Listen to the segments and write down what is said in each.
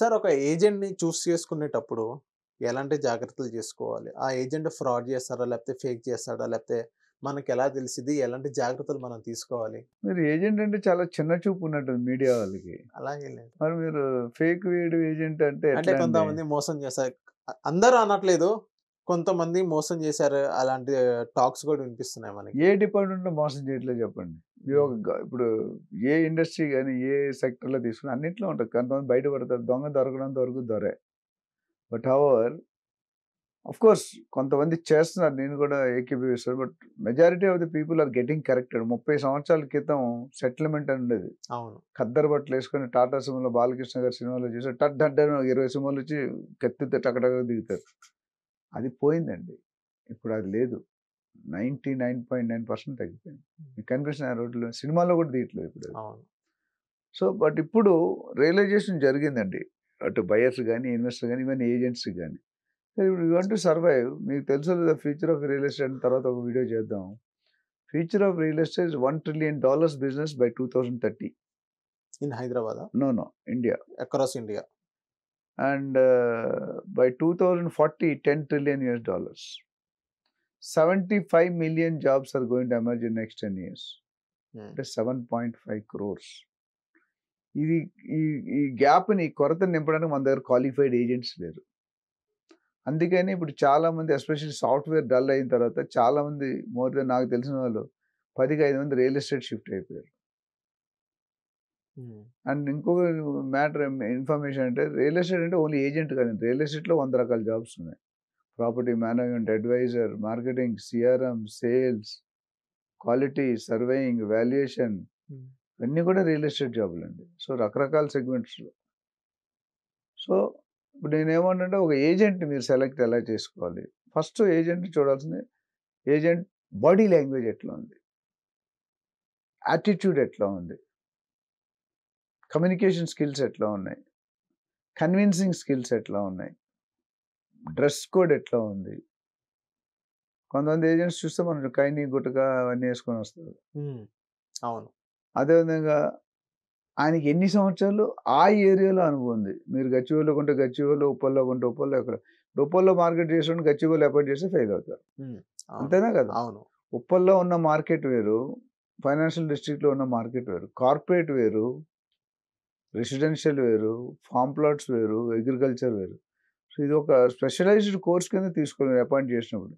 Sir ఒక ఏజెంట్ని చూస్ చేసుకునేటప్పుడు ఎలాంటి జాగ్రత్తలు చేసుకోవాలి ఆ ఏజెంట్ ఫ్రాడ్ చేస్తాడా లేకపోతే ఫేక్ చేస్తాడా లేకపోతే మనకి ఎలా తెలిసింది ఎలాంటి జాగ్రత్తలు మనం తీసుకోవాలి మీరు ఏజెంట్ అంటే చాలా చిన్న చూపు ఉన్నట్టు మీడియా వాళ్ళకి అలాగే లేదు మరి మీరు ఫేక్ వీడియో ఏజెంట్ అంటే అంటే కొంతమంది మోసం చేస్తారు అందరూ అనట్లేదు కొంతమంది మోసం చేశారు అలాంటి టాక్స్ కూడా వినిపిస్తున్నాయి మనకి ఏ డిపార్ట్మెంట్లో మోసం చేయట్లేదు చెప్పండి ఒక ఇప్పుడు ఏ ఇండస్ట్రీ కానీ ఏ సెక్టర్లో తీసుకుని అన్నింటిలో ఉంటుంది కొంతమంది బయటపడతారు దొంగ దొరకడం దొరకదు దొరే బట్ అవర్ అఫ్ కోర్స్ కొంతమంది చేస్తున్నారు నేను కూడా ఏకీభవిస్తాను but majority of the people are getting corrected ముప్పై సంవత్సరాల క్రితం సెటిల్మెంట్ అని ఉండేది అవును ఖద్దరు బట్టలు వేసుకొని టాటా సినిమాలో బాలకృష్ణ గారి సినిమాలో చూసి టట్ డడ్డర్ ఇరవై సినిమాలు వచ్చి కత్తితో టకటక దిగుతారు అది పోయిందండి ఇప్పుడు అది లేదు ninety nine point nine percent తగ్గిపోయింది మీకు కనిపిస్తున్న రోడ్లో సినిమాలో కూడా తీయట్లేదు ఇప్పుడు సో బట్ ఇప్పుడు రియలైజేషన్ జరిగిందండి అటు బయర్స్ కానీ ఇన్వెస్టర్ కానీ ఇవన్నీ ఏజెంట్స్ కానీ ఇప్పుడు యూ వాంట్ సర్వైవ్ మీకు తెలుసు లేదా ఫ్యూచర్ ఆఫ్ రియల్ ఎస్టేట్ తర్వాత ఒక వీడియో చేద్దాం future of real estate one trillion dollars business by two thousand thirty in Hyderabad no no India across India and uh, by 2040 10 trillion us dollars 75 million jobs are going to emerge in next 10 years hmm. అంటే seven point five crores ఇది ఈ ఈ గ్యాప్ని కొరత నింపడానికి మన దగ్గర qualified agents లేరు అందుకని ఇప్పుడు చాలామంది ఎస్పెషల్లీ సాఫ్ట్వేర్ డల్ అయిన తర్వాత చాలామంది మోర్ దెన్ నాకు తెలిసిన వాళ్ళు పదికి ఐదు మంది రియల్ ఎస్టేట్ షిఫ్ట్ అయిపోయారు అండ్ ఇంకొక మ్యాటర్ ఇన్ఫర్మేషన్ అంటే రియల్ ఎస్టేట్ అంటే ఓన్లీ ఏజెంట్ కాదు రియల్ ఎస్టేట్లో వంద రకాల జాబ్స్ ఉన్నాయి property management advisor marketing CRM sales quality surveying valuation ఇవన్నీ కూడా రియల్ ఎస్టేట్ జాబులు అండి సో రకరకాల సెగ్మెంట్స్లో సో ఇప్పుడు నేనేమంటే ఒక ఏజెంట్ మీరు సెలెక్ట్ ఎలా చేసుకోవాలి ఫస్ట్ ఏజెంట్ చూడాల్సింది ఏజెంట్ బాడీ లాంగ్వేజ్ ఎట్లా ఉంది యాటిట్యూడ్ ఎట్లా ఉంది కమ్యూనికేషన్ స్కిల్స్ ఎట్లా ఉన్నాయి కన్విన్సింగ్ స్కిల్స్ ఎట్లా ఉన్నాయి డ్రెస్ కోడ్ ఎట్లా ఉంది కొంతమంది ఏజెంట్స్ చూస్తే మనం కైని గుట్టగా అవన్నీ వేసుకొని వస్తారు అవును అదేవిధంగా ఆయనకి ఎన్ని సంవత్సరాలు ఆ ఏరియాలో అనుభవం ఉంది మీరు గచ్చివోళ్ళు కొంటే గచ్చివోళ్ళు ఉప్పల్లో కొంటే ఉప్పల్లో ఎక్కడ ఉప్పల్లో మార్కెట్ చేసిన గచ్చివోళ్ళు అపాయింట్ చేస్తే ఫెయిల్ అవుతారు అంతేనా కదా అవును ఉప్పల్లో ఉన్న మార్కెట్ వేరు ఫైనాన్షియల్ డిస్ట్రిక్ట్లో ఉన్న మార్కెట్ వేరు కార్పొరేట్ వేరు రెసిడెన్షియల్ వేరు ఫామ్ ప్లాట్స్ వేరు అగ్రికల్చర్ వేరు సో ఇది ఒక స్పెషలైజ్డ్ కోర్స్ కింద నేను అపాయింట్ చేసినప్పుడు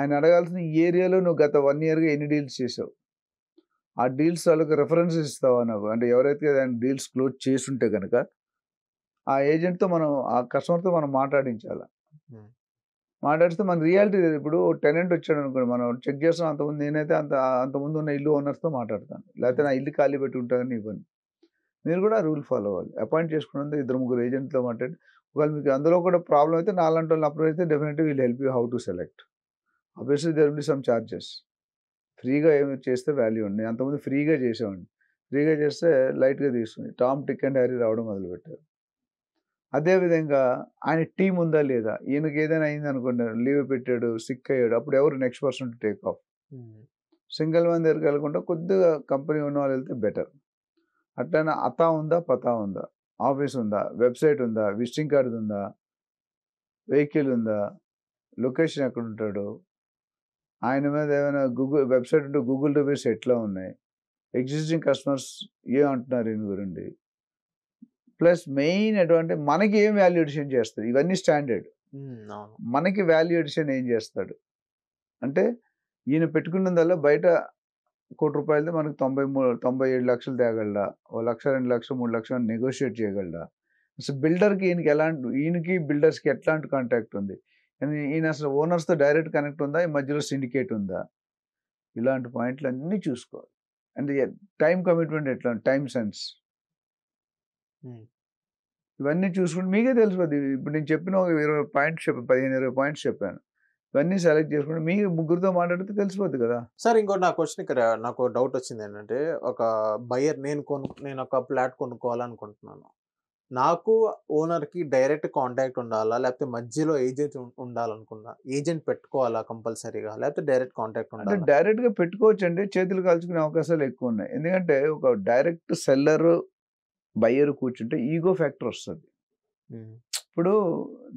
ఆయన అడగాల్సిన ఈ ఏరియాలో నువ్వు గత వన్ ఇయర్గా ఎన్ని డీల్స్ చేసావు ఆ డీల్స్ వాళ్ళకి రెఫరెన్స్ ఇస్తావా నాకు అంటే ఎవరైతే ఆయన డీల్స్ క్లోజ్ చేస్తుంటే కనుక ఆ ఏజెంట్తో మనం ఆ కస్టమర్తో మనం మాట్లాడించాలి మాట్లాడితే మన రియాలిటీ ఇప్పుడు టెనెంట్ వచ్చాడు అనుకోండి మనం చెక్ చేస్తాం అంతకుముందు నేనైతే అంత అంతకుముందు ఉన్న ఇల్లు ఓనర్స్తో మాట్లాడతాను లేకపోతే నా ఇల్లు ఖాళీ పెట్టి ఉంటానని ఇవ్వను మీరు కూడా రూల్ ఫాలో అవ్వాలి అపాయింట్ చేసుకున్నందుకు ఇద్దరు ముగ్గురు ఏజెంట్లో మాట్లాడి ఒకవేళ మీకు అందులో కూడా ప్రాబ్లం అయితే నాలుగు వాళ్ళని అప్రోచ్ అయితే definitely will help you how to select obviously there be some charges ఫ్రీగా ఏమి చేస్తే వాల్యూ ఉంది అంతకుముందు ఫ్రీగా చేసేవాడిని ఫ్రీగా చేస్తే లైట్గా తీసుకుని టామ్ టిక్ అండ్ హ్యారీ రావడం మొదలుపెట్టారు అదేవిధంగా ఆయన టీం ఉందా లేదా ఈయనకి ఏదైనా అయింది అనుకున్నారు లీవ్ పెట్టాడు సిక్ అయ్యాడు అప్పుడు ఎవరు next person to take off single మంది దగ్గరికి వెళ్ళకుండా కొద్దిగా కంపెనీ ఉన్న వాళ్ళు వెళ్తే బెటర్ అట్లనే అతా ఉందా పతా ఉందా ఆఫీస్ ఉందా వెబ్సైట్ ఉందా విజిటింగ్ కార్డు ఉందా వెహికల్ ఉందా లొకేషన్ ఎక్కడ ఉంటాడు ఆయన మీద ఏమైనా గూగుల్ వెబ్సైట్ ఉంటే గూగుల్ రివ్యూస్ ఎట్లా ఉన్నాయి ఎగ్జిస్టింగ్ కస్టమర్స్ ఏం అంటున్నారు ఈయన గురించి ప్లస్ మెయిన్ అటువంటి మనకి ఏం వాల్యుయేషన్ చేస్తారు ఇవన్నీ స్టాండర్డ్ మనకి వాల్యుయేషన్ ఏం చేస్తాడు అంటే ఈయన పెట్టుకున్నందులో బయట కోటి రూపాయలది మనకు తొంభై మూడు తొంభై ఏడు లక్షలు తేగలడా ఓ లక్ష రెండు లక్షలు మూడు లక్షలు నెగోషియేట్ చేయగలడా అసలు బిల్డర్కి ఈయనకి ఎలాంటి ఈయనకి బిల్డర్స్కి ఎట్లాంటి కాంటాక్ట్ ఉంది ఈయన అసలు ఓనర్స్తో డైరెక్ట్ కనెక్ట్ ఉందా ఈ మధ్యలో సిండికేట్ ఉందా ఇలాంటి పాయింట్లు అన్నీ చూసుకోవాలి అండ్ టైం కమిట్మెంట్ ఎట్లా టైం సెన్స్ ఇవన్నీ చూసుకుంటే మీకే తెలుసు ఇప్పుడు నేను చెప్పిన ఒక ఇరవై పాయింట్స్ చెప్పాను పదిహేను ఇరవై పాయింట్స్ చెప్పాను ఇవన్నీ సెలెక్ట్ చేసుకుంటే మీ ముగ్గురితో మాట్లాడితే తెలిసిపోద్ది కదా సార్ ఇంకోటి నా క్వశ్చన్ ఇక్కడ నాకు డౌట్ వచ్చింది ఏంటంటే ఒక బయర్ నేను కొను నేను ఒక ప్లాట్ కొనుక్కోవాలనుకుంటున్నాను నాకు ఓనర్కి డైరెక్ట్ కాంటాక్ట్ ఉండాలా లేకపోతే మధ్యలో ఏజెంట్ ఉండాలనుకున్నా ఏజెంట్ పెట్టుకోవాలా కంపల్సరీగా లేకపోతే డైరెక్ట్ కాంటాక్ట్ ఉండాలి డైరెక్ట్గా పెట్టుకోవచ్చు అండి చేతులు కాల్చుకునే అవకాశాలు ఎక్కువ ఉన్నాయి ఎందుకంటే ఒక డైరెక్ట్ సెల్లర్ బయ్యర్ కూర్చుంటే ఈగో ఫ్యాక్టర్ వస్తుంది ఇప్పుడు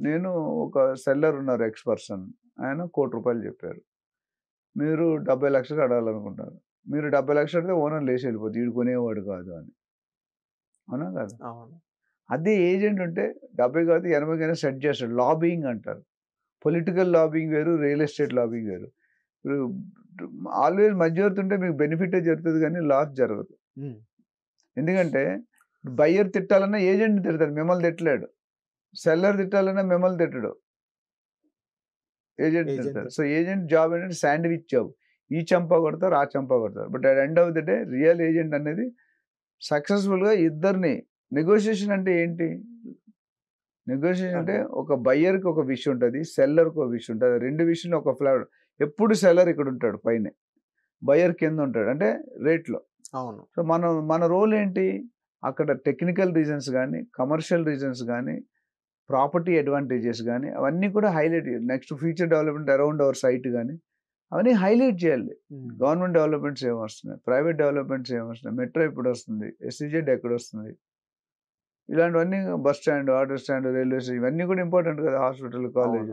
నేను ఒక సెల్లర్ ఉన్నారు ఎక్స్ పర్సన్ ఆయన కోటి రూపాయలు చెప్పారు మీరు డెబ్బై లక్షలు అడగాలనుకుంటారు మీరు డెబ్బై లక్షలు అడితే ఓనర్ లేచి వెళ్ళిపోతుంది వీడు కొనేవాడు కాదు అని అవునా కాదు అదే ఏజెంట్ ఉంటే డెబ్బై కాదు ఎనభైకైనా సెట్ చేస్తాడు లాబింగ్ అంటారు పొలిటికల్ లాబింగ్ వేరు రియల్ ఎస్టేట్ లాబింగ్ వేరు ఇప్పుడు ఆల్వేస్ మధ్యవర్తి ఉంటే మీకు బెనిఫిట్ జరుగుతుంది కానీ లాస్ జరగదు ఎందుకంటే బయ్యర్ తిట్టాలన్నా ఏజెంట్ తిడతాడు మిమ్మల్ని తిట్టలేడు సెల్లర్ తిట్టాలన్నా మిమ్మల్ని తిట్టడు ఏజెంట్ తిడతాడు సో ఏజెంట్ జాబ్ ఏంటంటే శాండ్విచ్ జాబ్ ఈ చంప కొడతారు ఆ చంప కొడతారు but at end of the day real agent అనేది సక్సెస్ఫుల్గా ఇద్దరిని నెగోషియేషన్ అంటే ఏంటి నెగోషియేషన్ అంటే ఒక బయ్యర్కి ఒక విషయం ఉంటుంది సెల్లర్కి ఒక విషయం ఉంటుంది రెండు విషయంలో ఒక ఫ్లాట్ ఎప్పుడు సెల్లర్ ఇక్కడ ఉంటాడు పైన బయ్యర్ కింద ఉంటాడు అంటే రేట్లో అవును సో మన మన రోల్ ఏంటి అక్కడ టెక్నికల్ రీజన్స్ కానీ కమర్షియల్ రీజన్స్ కానీ ప్రాపర్టీ అడ్వాంటేజెస్ కానీ అవన్నీ కూడా హైలైట్ చేయాలి next future development around our site కానీ అవన్నీ హైలైట్ చేయాలి గవర్నమెంట్ డెవలప్మెంట్స్ ఏమొస్తున్నాయి వస్తున్నాయి ప్రైవేట్ డెవలప్మెంట్స్ ఏమొస్తున్నాయి వస్తున్నాయి మెట్రో ఎప్పుడు వస్తుంది ఎస్సీజెడ్ ఎక్కడ వస్తుంది ఇలాంటివన్నీ bus stand auto stand railway station ఇవన్నీ కూడా ఇంపార్టెంట్ కదా హాస్పిటల్ కాలేజ్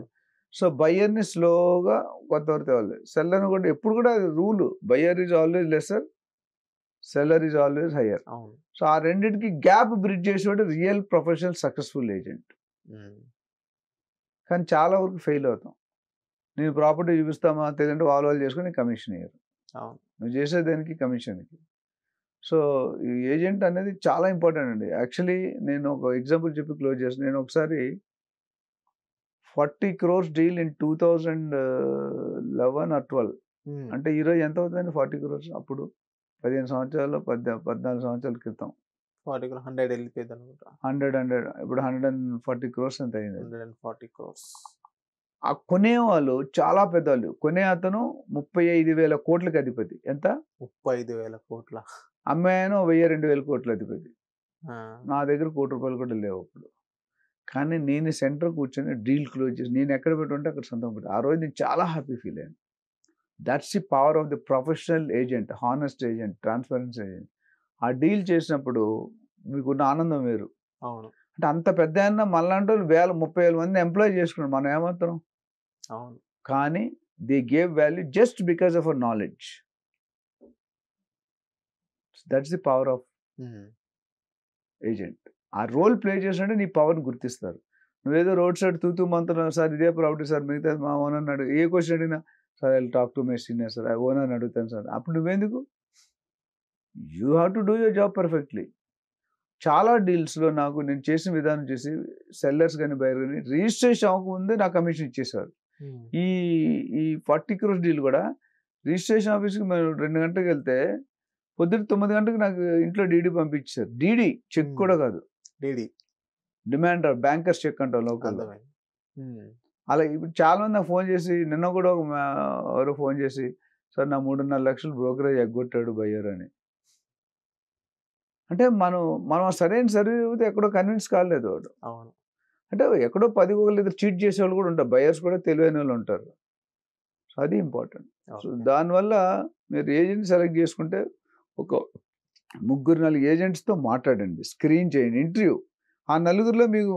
సో బయ్యర్ని స్లోగా కొంతవరకు తేవాలి సెల్లర్ని కూడా ఎప్పుడు కూడా rule rule buyer is always lesser seller is always higher so ఆ రెండింటికి గ్యాప్ బ్రిడ్జ్ చేసేవాడు రియల్ ప్రొఫెషనల్ సక్సెస్ఫుల్ ఏజెంట్ కానీ చాలా వరకు ఫెయిల్ అవుతాం నేను ప్రాపర్టీ చూపిస్తామా తెలియంటే వాళ్ళు వాళ్ళు చేసుకుని కమిషన్ ఇయ్యరు నువ్వు చేసే దానికి కమిషన్కి సో ఈ ఏజెంట్ అనేది చాలా ఇంపార్టెంట్ అండి యాక్చువల్లీ నేను ఒక ఎగ్జాంపుల్ చెప్పి క్లోజ్ చేస్తాను నేను ఒకసారి forty crores deal in two thousand eleven or twelve అంటే ఈరోజు ఎంత అవుతుందండి ఫార్టీ క్రోర్స్ అప్పుడు పదిహేను సంవత్సరాలు పద్ పద్నాలుగు సంవత్సరాల క్రితం ఫార్టీ హండ్రెడ్ వెళ్ళిపోయింది అనుకుంటా హండ్రెడ్ హండ్రెడ్ ఇప్పుడు హండ్రెడ్ అండ్ ఫార్టీ క్రోర్స్ ఎంత అయింది హండ్రెడ్ అండ్ ఫార్టీ క్రోర్స్ ఆ కొనేవాళ్ళు చాలా పెద్దవాళ్ళు కొనే అతను ముప్పై ఐదు వేల కోట్లకి అధిపతి ఎంత ముప్పై ఐదు వేల కోట్ల అమ్మాయిను వెయ్యి రెండు వేల కోట్ల అధిపతి నా దగ్గర కోటి రూపాయలు కూడా లేవు అప్పుడు కానీ నేను సెంటర్ కూర్చొని డీల్ క్లోజ్ చేసి నేను ఎక్కడ పెట్టుంటే అక్కడ సొంతం పెట్టి ఆ రోజు నేను చాలా హ్యాపీ ఫీల్ అయ్యాను that's the power of the professional agent honest agent transparence agent ఆ డీల్ చేసినప్పుడు మీకున్న ఆనందం వేరు అవును అంటే అంత పెద్ద అయినా మళ్ళంటూ వేల ముప్పై వేల మంది ఎంప్లాయ్ చేసుకున్నాం మనం ఏమాత్రం అవును కానీ they gave value just because of our knowledge that's the power of agent ఆ రోల్ ప్లే చేసినట్టు నీ పవర్ని గుర్తిస్తారు నువ్వేదో రోడ్ సైడ్ తూతూ మంత్రం సార్ ఇదే ప్రాపర్టీ సార్ మిగతా మా ఓనర్ ఏ క్వశ్చన్ అడిగినా sir I talk to my senior sir I owner అని అడుగుతాను సార్ అప్పుడు నువ్వెందుకు you have to do your job perfectly చాలా డీల్స్లో నాకు నేను చేసిన విధానం చేసి సెల్లర్స్ కానీ బయర్ కానీ రిజిస్ట్రేషన్ అవ్వకముందే నా కమిషన్ ఇచ్చేసేవారు ఈ ఈ ఫార్టీ క్రోస్ డీల్ కూడా రిజిస్ట్రేషన్ ఆఫీస్కి మేము రెండు గంటలకు వెళ్తే పొద్దున్న తొమ్మిది గంటలకు నాకు ఇంట్లో డీడీ పంపించారు డీడీ చెక్ కూడా కాదు డీడీ డిమాండ్ బ్యాంకర్స్ చెక్ అంటాం లోకల్ అలా ఇప్పుడు చాలామంది మంది ఫోన్ చేసి నిన్న కూడా ఒక ఎవరు ఫోన్ చేసి సార్ నా మూడున్నర లక్షలు బ్రోకరేజ్ ఎగ్గొట్టాడు బయ్యర్ అని అంటే మనం మనం సరైన సర్వీస్ అయితే ఎక్కడో కన్విన్స్ కాలేదు వాడు అవును అంటే ఎక్కడో పది ఒకళ్ళు ఇద్దరు చీట్ చేసేవాళ్ళు కూడా ఉంటారు బయర్స్ కూడా తెలివైన వాళ్ళు ఉంటారు సో అది ఇంపార్టెంట్ సో దానివల్ల మీరు ఏజెంట్ సెలెక్ట్ చేసుకుంటే ఒక ముగ్గురు నాలుగు ఏజెంట్స్తో మాట్లాడండి స్క్రీన్ చేయండి ఇంటర్వ్యూ ఆ నలుగురిలో మీకు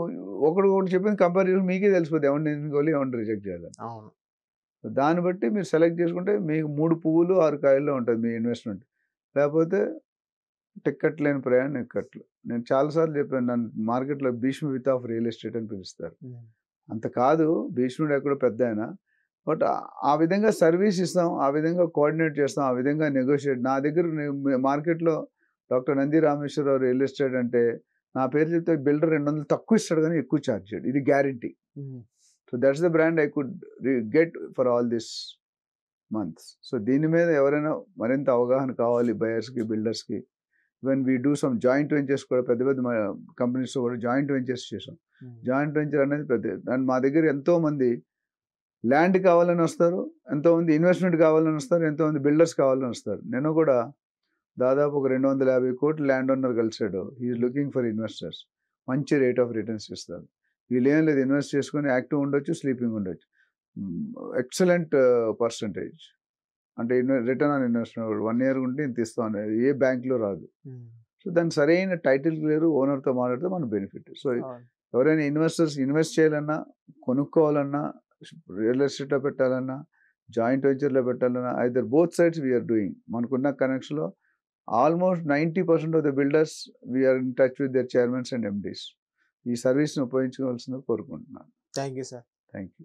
ఒకడు ఒకటి చెప్పింది కంపేర్ చేసి మీకే తెలిసిపోతుంది ఎవరిని ఎన్నుకోవాలి ఎవరిని రిజెక్ట్ చేయాలి అవును దాన్ని బట్టి మీరు సెలెక్ట్ చేసుకుంటే మీకు మూడు పువ్వులు ఆరు కాయల్లో ఉంటుంది మీ ఇన్వెస్ట్మెంట్ లేకపోతే టిక్కెట్ లేని ప్రయాణం ఎక్కట్లు నేను చాలాసార్లు చెప్పాను నన్ను మార్కెట్లో భీష్మ విత్ ఆఫ్ రియల్ ఎస్టేట్ అని పిలుస్తారు అంత కాదు భీష్ముడు ఎక్కడో పెద్ద అయినా బట్ ఆ విధంగా సర్వీస్ ఇస్తాం ఆ విధంగా కోఆర్డినేట్ చేస్తాం ఆ విధంగా నెగోషియేట్ నా దగ్గర మార్కెట్లో doctor Nandi Rameshwara Rao real estate అంటే నా పేరు చెప్తే బిల్డర్ రెండు వందలు తక్కువ ఇస్తాడు కానీ ఎక్కువ ఛార్జ్ చేయడు ఇది guarantee so that's the brand I could get for all this months so దీని మీద ఎవరైనా మరింత అవగాహన కావాలి బయర్స్కి బిల్డర్స్కి even we do some joint ventures కూడా పెద్ద పెద్ద కంపెనీస్తో కూడా జాయింట్ వెంచర్స్ చేసాం జాయింట్ వెంచర్ అనేది పెద్ద అండ్ మా దగ్గర ఎంతోమంది ల్యాండ్ కావాలని వస్తారు ఎంతోమంది ఇన్వెస్ట్మెంట్ కావాలని వస్తారు ఎంతోమంది బిల్డర్స్ కావాలని వస్తారు నేను కూడా దాదాపు ఒక రెండు వందల యాభై కోట్లు ల్యాండ్ ఓనర్ కలిసాడు ఈ లుకింగ్ ఫర్ ఇన్వెస్టర్స్ మంచి రేట్ ఆఫ్ రిటర్న్స్ ఇస్తారు వీళ్ళు ఏం లేదు ఇన్వెస్ట్ చేసుకొని యాక్టివ్ ఉండొచ్చు స్లీపింగ్ ఉండొచ్చు ఎక్సలెంట్ పర్సంటేజ్ uh, అంటే return on investment one year ఉంటే ఇంత ఇస్తాం ఏ బ్యాంక్లో రాదు సో దాని సరైన టైటిల్ క్లియర్ ఓనర్తో మాట్లాడితే మన బెనిఫిట్ సో ఎవరైనా ఇన్వెస్టర్స్ ఇన్వెస్ట్ చేయాలన్నా కొనుక్కోవాలన్నా రియల్ ఎస్టేట్లో పెట్టాలన్నా జాయింట్ వెంచర్లో పెట్టాలన్నా either both sides we are doing మనకున్న కనెక్షన్లో almost ninety percent of the builders we are in touch with their chairmans and MDs ఈ సర్వీస్ని ఉపయోగించుకోవాల్సిందిగా కోరుకుంటున్నాను thank you sir thank you